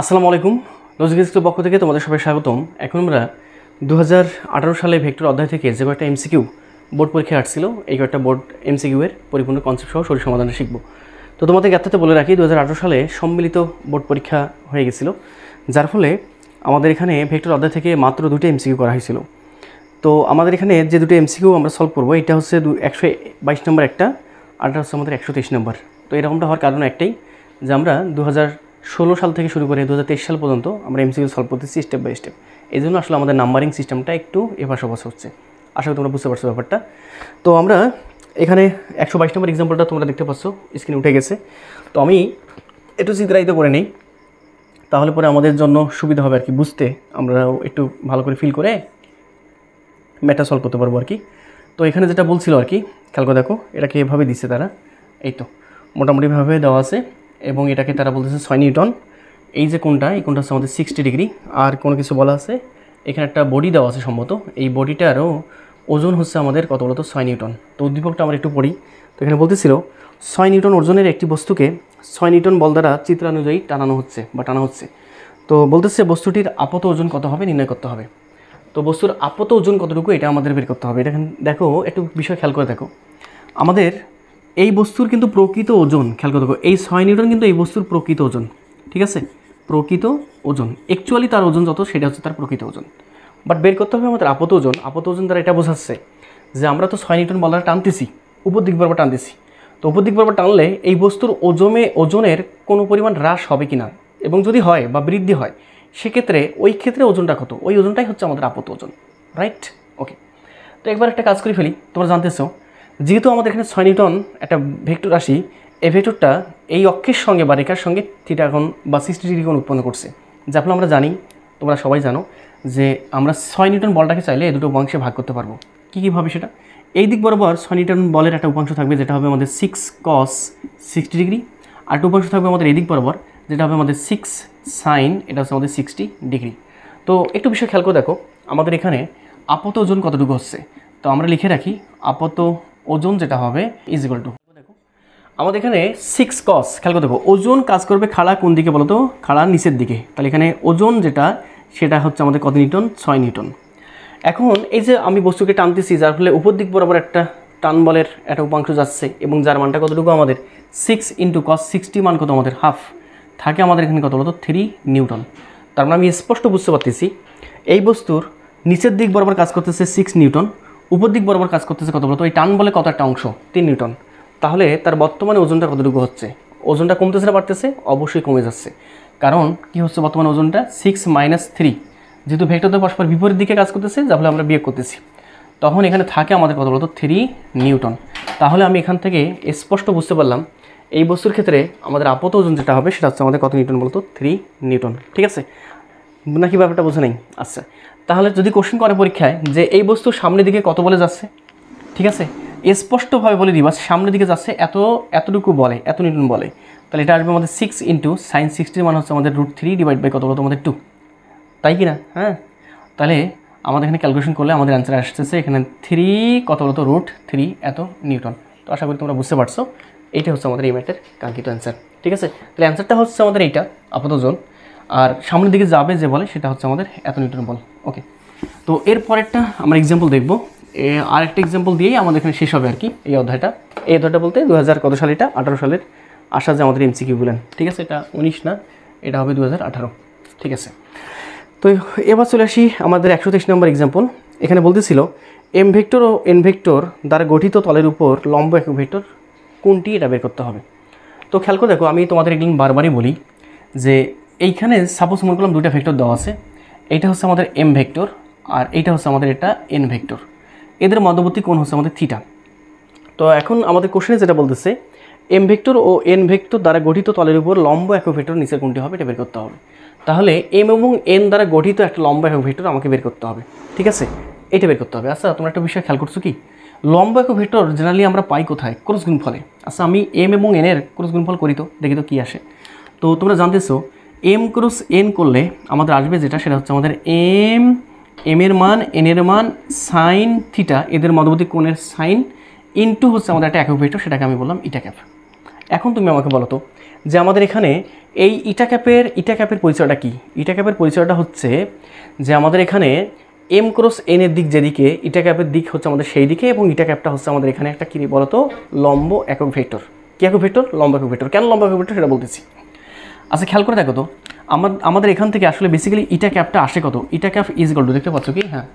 আসসালামু আলাইকুম লজিক্সের পক্ষ থেকে তোমাদের সবাই স্বাগতম এখন আমরা দু হাজার সালে ভেক্টর অধ্যায় থেকে যে কয়েকটা এমসিকিউ বোর্ড পরীক্ষায় আসছিল এই কয়েকটা বোর্ড এমসিকিউয়ের পরিপূর্ণ কনসেপ্ট সহ শরীর সমাধান শিখব তো তোমাদের জ্ঞাতাতে বলে রাখি দু সালে সম্মিলিত বোর্ড পরীক্ষা হয়ে গেছিলো যার ফলে আমাদের এখানে ভেক্টর অধ্যায় থেকে মাত্র দুটো এমসিকিউ করা হয়েছিল তো আমাদের এখানে যে দুটো এমসিকিউ আমরা সলভ করবো এটা হচ্ছে দু একশো বাইশ নম্বর একটা আর এটা হচ্ছে আমাদের একশো তেইশ নম্বর তো এরকমটা হওয়ার কারণ একটাই যে আমরা দু ষোলো সাল থেকে শুরু করে দু সাল পর্যন্ত আমরা এমসিকিউ সলভ করতেছি স্টেপ বাই স্টেপ এই জন্য আসলে আমাদের নাম্বারিং সিস্টেমটা একটু এপাশ ওপাশ হচ্ছে আশা করি তোমরা বুঝতে পারছো ব্যাপারটা তো আমরা এখানে একশো বাইশ নম্বর এক্সাম্পলটা তোমরা দেখতে পাচ্ছ স্ক্রিনে উঠে গেছে তো আমি একটু চিত্রায়িত করে নিই তাহলে পরে আমাদের জন্য সুবিধা হবে আর কি বুঝতে আমরাও একটু ভালো করে ফিল করে ম্যাটার সলভ করতে পারবো আর কি তো এখানে যেটা বলছিল আর কি খেয়াল করে দেখো এটাকে এভাবে দিচ্ছে তারা এই তো মোটামুটিভাবে দেওয়া আছে এবং এটাকে তারা বলতেছে ছয় নিউটন এই যে কোনটা এই কোনটা হচ্ছে আমাদের সিক্সটি ডিগ্রি আর কোনো কিছু বলা আছে এখানে একটা বডি দেওয়া আছে সম্ভবত এই বডিটারও ওজন হচ্ছে আমাদের কত বলতো ছয় নিউটন তো উদ্দীপকটা আমরা একটু পড়ি তো এখানে বলতেছিল ছয় নিউটন ওজনের একটি বস্তুকে ছয় নিউটন বল দ্বারা চিত্রানুযায়ী টানানো হচ্ছে বা টানা হচ্ছে তো বলতেছে বস্তুটির আপত ওজন কত হবে নির্ণয় করতে হবে তো বস্তুর আপত ওজন কতটুকু এটা আমাদের বের করতে হবে এটা দেখো একটু বিষয় খেয়াল করে দেখো আমাদের এই বস্তুর কিন্তু প্রকৃত ওজন খেয়াল করতে দেখো এই ছয় নিউটন কিন্তু এই বস্তুর প্রকৃত ওজন ঠিক আছে প্রকৃত ওজন অ্যাকচুয়ালি তার ওজন যত সেটা হচ্ছে তার প্রকৃত ওজন বাট বের করতে হবে আমাদের আপত ওজন আপত ওজন দ্বারা এটা বোঝাচ্ছে যে আমরা তো ছয় নিউটন বলার টানতেছি উপর দিক বরাবর টানতেছি তো উপর দিক বরাবর টানলে এই বস্তুর ওজমে ওজনের কোনো পরিমাণ হ্রাস হবে কি না এবং যদি হয় বা বৃদ্ধি হয় সেক্ষেত্রে ওই ক্ষেত্রে ওজনটা কত ওই ওজনটাই হচ্ছে আমাদের আপত ওজন রাইট ওকে তো একবার একটা কাজ করে ফেলি তোমরা জানতেছো যেহেতু আমাদের এখানে ছয় নিউটন একটা ভেক্টর রাশি এই ভেক্টরটা এই অক্ষের সঙ্গে বা রেখার সঙ্গে থিটাগণ বা সিক্সটি ডিগ্রি কোণ উৎপন্ন করছে যার ফলে আমরা জানি তোমরা সবাই জানো যে আমরা ছয় নিউটন বলটাকে চাইলে দুটো উপাংশে ভাগ করতে পারবো কী কীভাবে সেটা এই দিক বরাবর ছয় নিউটন বলের একটা উপাংশ থাকবে যেটা হবে আমাদের সিক্স কস সিক্সটি ডিগ্রি আর একটা উপাংশ থাকবে আমাদের এই দিক বরাবর যেটা হবে আমাদের সিক্স সাইন এটা হচ্ছে আমাদের সিক্সটি ডিগ্রি তো একটু বিষয় খেয়াল করে দেখো আমাদের এখানে আপাত ওজন কতটুকু হচ্ছে তো আমরা লিখে রাখি আপাত ওজন যেটা হবে ইজ ইকুয়াল টু দেখো আমাদের এখানে সিক্স কস খেয়াল করে দেখো ওজন কাজ করবে খাড়া কোন দিকে বলো তো খাড়া নিচের দিকে তাহলে এখানে ওজন যেটা সেটা হচ্ছে আমাদের কত নিউটন ছয় নিউটন এখন এই যে আমি বস্তুকে টানতেছি যার ফলে উপর দিক বরাবর একটা টান বলের একটা উপাংশ যাচ্ছে এবং যার মানটা কতটুকু আমাদের সিক্স ইন্টু কস সিক্সটি মান কত আমাদের হাফ থাকে আমাদের এখানে কত বলতো থ্রি নিউটন তার মানে আমি স্পষ্ট বুঝতে পারতেছি এই বস্তুর নিচের দিক বরাবর কাজ করতেছে সিক্স নিউটন উপদিক বরাবর কাজ করতেছে কত বলতো এই টান বলে কত একটা অংশ তিন নিউটন তাহলে তার বর্তমানে ওজনটা কতটুকু হচ্ছে ওজনটা কমতেছে না বাড়তেছে অবশ্যই কমে যাচ্ছে কারণ কি হচ্ছে বর্তমানে ওজনটা সিক্স মাইনাস থ্রি যেহেতু ভেক্টর পরস্পর বিপরীত দিকে কাজ করতেছে যা ফলে আমরা বিয়োগ করতেছি তখন এখানে থাকে আমাদের কত বলতো থ্রি নিউটন তাহলে আমি এখান থেকে স্পষ্ট বুঝতে পারলাম এই বস্তুর ক্ষেত্রে আমাদের আপত ওজন যেটা হবে সেটা হচ্ছে আমাদের কত নিউটন বলতো থ্রি নিউটন ঠিক আছে নাকি ব্যাপারটা বোঝা নেই আচ্ছা তাহলে যদি কোশ্চেন করে পরীক্ষায় যে এই বস্তু সামনের দিকে কত বলে যাচ্ছে ঠিক আছে স্পষ্টভাবে বলে দিবা সামনের দিকে যাচ্ছে এত এতটুকু বলে এত নিউটন বলে তাহলে এটা আসবে আমাদের সিক্স ইন্টু সাইন সিক্সটির মান হচ্ছে আমাদের রুট থ্রি ডিভাইড বাই কত কত আমাদের টু তাই কি না হ্যাঁ তাহলে আমাদের এখানে ক্যালকুলেশন করলে আমাদের অ্যান্সার আসতেছে এখানে থ্রি কত বলতো রুট থ্রি এত নিউটন তো আশা করি তোমরা বুঝতে পারছো এইটা হচ্ছে আমাদের এই ম্যাটের কাঙ্ক্ষিত অ্যান্সার ঠিক আছে তাহলে অ্যান্সারটা হচ্ছে আমাদের এইটা আপাতজন আর সামনের দিকে যাবে যে বলে সেটা হচ্ছে আমাদের এত নিউটন বল ওকে তো এর পরেরটা আমরা এক্সাম্পল দেখব আর একটা এক্সাম্পল দিয়েই আমাদের এখানে শেষ হবে আর কি এই অধ্যায়টা এই অধ্যায়টা বলতে দু হাজার কত সাল এটা আঠারো সালের আসা যে আমাদের এমসিকিউ বলেন ঠিক আছে এটা উনিশ না এটা হবে দু ঠিক আছে তো এবার চলে আসি আমাদের একশো তেইশ নম্বর এক্সাম্পল এখানে বলতেছিল এম ভেক্টর ও এন ভেক্টর দ্বারা গঠিত তলের উপর লম্ব এক ভেক্টর কোনটি এটা বের করতে হবে তো খেয়াল করে দেখো আমি তোমাদের একদিন বারবারই বলি যে এইখানে সাপোজ মনে করলাম দুটা ভেক্টর দেওয়া আছে এটা হচ্ছে আমাদের এম ভেক্টর আর এইটা হচ্ছে আমাদের এটা এন ভেক্টর এদের মধ্যবর্তী কোণ হচ্ছে আমাদের থিটা তো এখন আমাদের কোশ্চেনে যেটা বলতেছে এম ভেক্টর ও এন ভেক্টর দ্বারা গঠিত তলের উপর লম্ব একক ভেক্টর নিচের কোনটি হবে এটা বের করতে হবে তাহলে এম এবং এন দ্বারা গঠিত একটা লম্বা একক ভেক্টর আমাকে বের করতে হবে ঠিক আছে এটা বের করতে হবে আচ্ছা তোমরা একটা বিষয় খেয়াল করছো কি লম্বা একক ভেক্টর জেনারেলি আমরা পাই কোথায় ক্রস গুণফলে আচ্ছা আমি এম এবং এনের ক্রস গুণফল করি তো দেখি তো কী আসে তো তোমরা জানতেছো এম ক্রস এন করলে আমাদের আসবে যেটা সেটা হচ্ছে আমাদের এম এম এর মান এন এর মান সাইন থিটা এদের মধ্যবর্তী কোণের সাইন ইনটু হচ্ছে আমাদের একটা একক সেটাকে আমি বললাম ইটা ক্যাপ এখন তুমি আমাকে বলো তো যে আমাদের এখানে এই ইটা ক্যাপের ইটা ক্যাপের পরিচয়টা কী ইটা ক্যাপের পরিচয়টা হচ্ছে যে আমাদের এখানে এম ক্রস এন এর দিক যেদিকে ইটা ক্যাপের দিক হচ্ছে আমাদের সেই দিকে এবং ইটা ক্যাপটা হচ্ছে আমাদের এখানে একটা কী বলতো লম্ব একক ভেক্টর কী একক ভেক্টর লম্ব একক কেন লম্ব একক সেটা বলতেছি আচ্ছা খেয়াল করে দেখো তো আমাদের এখান থেকে আসলে বেসিক্যালি ইটা ক্যাপটা আসে কত ইটা ক্যাপ ইজ টু দেখতে পাচ্ছ কি হ্যাঁ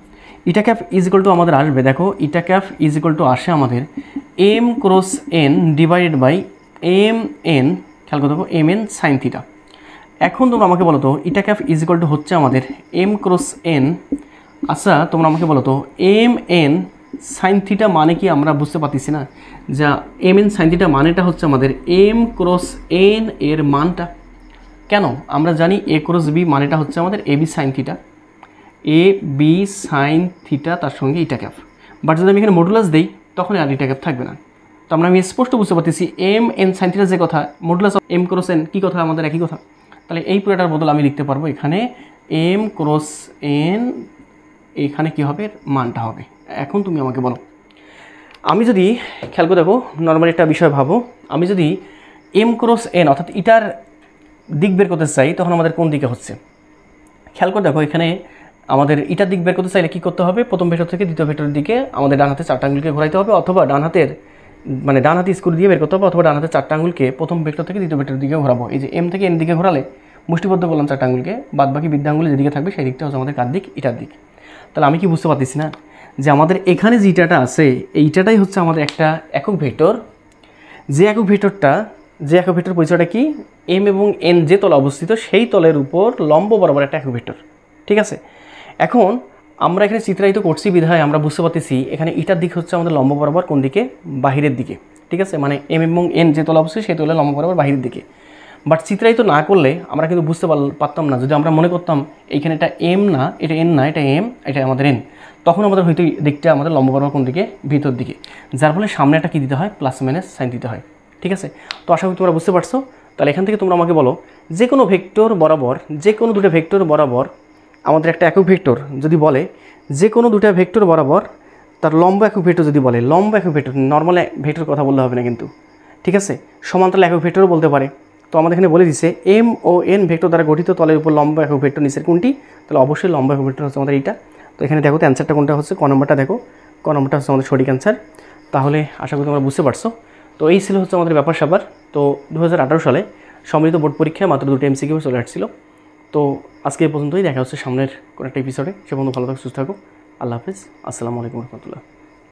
ইটা ক্যাপ ইজ টু আমাদের আসবে দেখো ইটা ক্যাপ ইজ টু আসে আমাদের M cross N divided by M N খেয়াল করে দেখো এম এন সাইন থিটা এখন তোমরা আমাকে বলো তো ইটা ক্যাপ ইজ টু হচ্ছে আমাদের এম ক্রস এন আচ্ছা তোমরা আমাকে বলো তো এম এন সাইন থিটা মানে কি আমরা বুঝতে পারতেছি না যা এম এন সাইন থিটা মানেটা হচ্ছে আমাদের এম ক্রস এন এর মানটা কেন আমরা জানি এ ক্রস বি মানেটা হচ্ছে আমাদের A B sine theta A B sine theta তার সঙ্গে ইটা ক্যাপ বাট যদি আমি এখানে মডুলাস দিই তখন আর ইটা ক্যাপ থাকবে না তো আমরা আমি স্পষ্ট বুঝতে পারতেছি এম এন সাইন থিটার যে কথা modulus of M cross N কী কথা আমাদের একই কথা তাহলে এই পুরোটার বদল আমি লিখতে পারবো এখানে এম ক্রস এন এখানে কি হবে মানটা হবে এখন তুমি আমাকে বলো আমি যদি খেয়াল করে দেখো নর্মালি একটা বিষয় ভাবো আমি যদি এম ক্রস এন অর্থাৎ ইটার দিক বের করতে চাই তখন আমাদের কোন দিকে হচ্ছে খেয়াল করে দেখো এখানে আমাদের এটা দিক বের করতে চাইলে কী করতে হবে প্রথম ভেটর থেকে দ্বিতীয় ভেটরের দিকে আমাদের ডান হাতে চারটা আঙুলকে ঘোরাইতে হবে অথবা ডান হাতের মানে ডান হাতে স্ক্রু দিয়ে বের করতে হবে অথবা ডান হাতে চারটা আঙুলকে প্রথম ভেটর থেকে দ্বিতীয় ভেক্টরের দিকে ঘোরাবো এই যে এম থেকে এন দিকে ঘোরালে মুষ্টিবদ্ধ করলাম চারটা আঙুলকে বাদ বাকি বিদ্যা যেদিকে থাকবে সেই দিকটা হচ্ছে আমাদের কার দিক এটার দিক তাহলে আমি কি বুঝতে পারতেছি না যে আমাদের এখানে যে ইটাটা আছে এই ইটাটাই হচ্ছে আমাদের একটা একক ভেটর যে একক ভেটরটা যে একক ভেক্টর পরিচয়টা কি এম এবং এন যে তলে অবস্থিত সেই তলের উপর লম্ব বরাবর একটা একক ভেক্টর ঠিক আছে এখন আমরা এখানে চিত্রায়িত করছি বিধায় আমরা বুঝতে পারতেছি এখানে ইটার দিক হচ্ছে আমাদের লম্ব বরাবর কোন দিকে বাহিরের দিকে ঠিক আছে মানে এম এবং এন যে তলে অবস্থিত সেই তলে লম্ব বরাবর বাহিরের দিকে বাট চিত্রায়িত না করলে আমরা কিন্তু বুঝতে পারতাম না যদি আমরা মনে করতাম এইখানে এটা এম না এটা এন না এটা এম এটা আমাদের এন তখন আমাদের হয়তো দিকটা আমাদের লম্ব বরাবর কোন দিকে ভিতর দিকে যার ফলে সামনে একটা কী দিতে হয় প্লাস মাইনাস সাইন দিতে হয় ঠিক আছে তো আশা করি তোমরা বুঝতে পারছো তাহলে এখান থেকে তোমরা আমাকে বলো যে কোনো ভেক্টর বরাবর যে কোনো দুটো ভেক্টর বরাবর আমাদের একটা একক ভেক্টর যদি বলে যে কোনো দুটা ভেক্টর বরাবর তার লম্ব একক ভেক্টর যদি বলে লম্ব একক ভেক্টর নর্মাল ভেক্টর কথা বললে হবে না কিন্তু ঠিক আছে সমান্তরাল একক ভেক্টর বলতে পারে তো আমাদের এখানে বলে দিছে এম ও এন ভেক্টর দ্বারা গঠিত তলের উপর লম্বা একক ভেক্টর নিচের কোনটি তাহলে অবশ্যই লম্বা একক ভেক্টর হচ্ছে আমাদের এইটা তো এখানে দেখো তো অ্যান্সারটা কোনটা হচ্ছে ক নম্বরটা দেখো ক নম্বরটা হচ্ছে আমাদের সঠিক অ্যান্সার তাহলে আশা করি তোমরা বুঝতে পারছো তো এই ছিল হচ্ছে আমাদের ব্যাপার স্যাপার তো দু সালে সম্মিলিত বোর্ড পরীক্ষায় মাত্র দুটো এমসিকিউ চলে আসছিল তো আজকে এই পর্যন্তই দেখা হচ্ছে সামনের কোনো একটা এপিসোডে সে বন্ধু ভালো থাকো সুস্থ থাকো আল্লাহ হাফিজ আসসালামু আলাইকুম রহমতুল্লাহ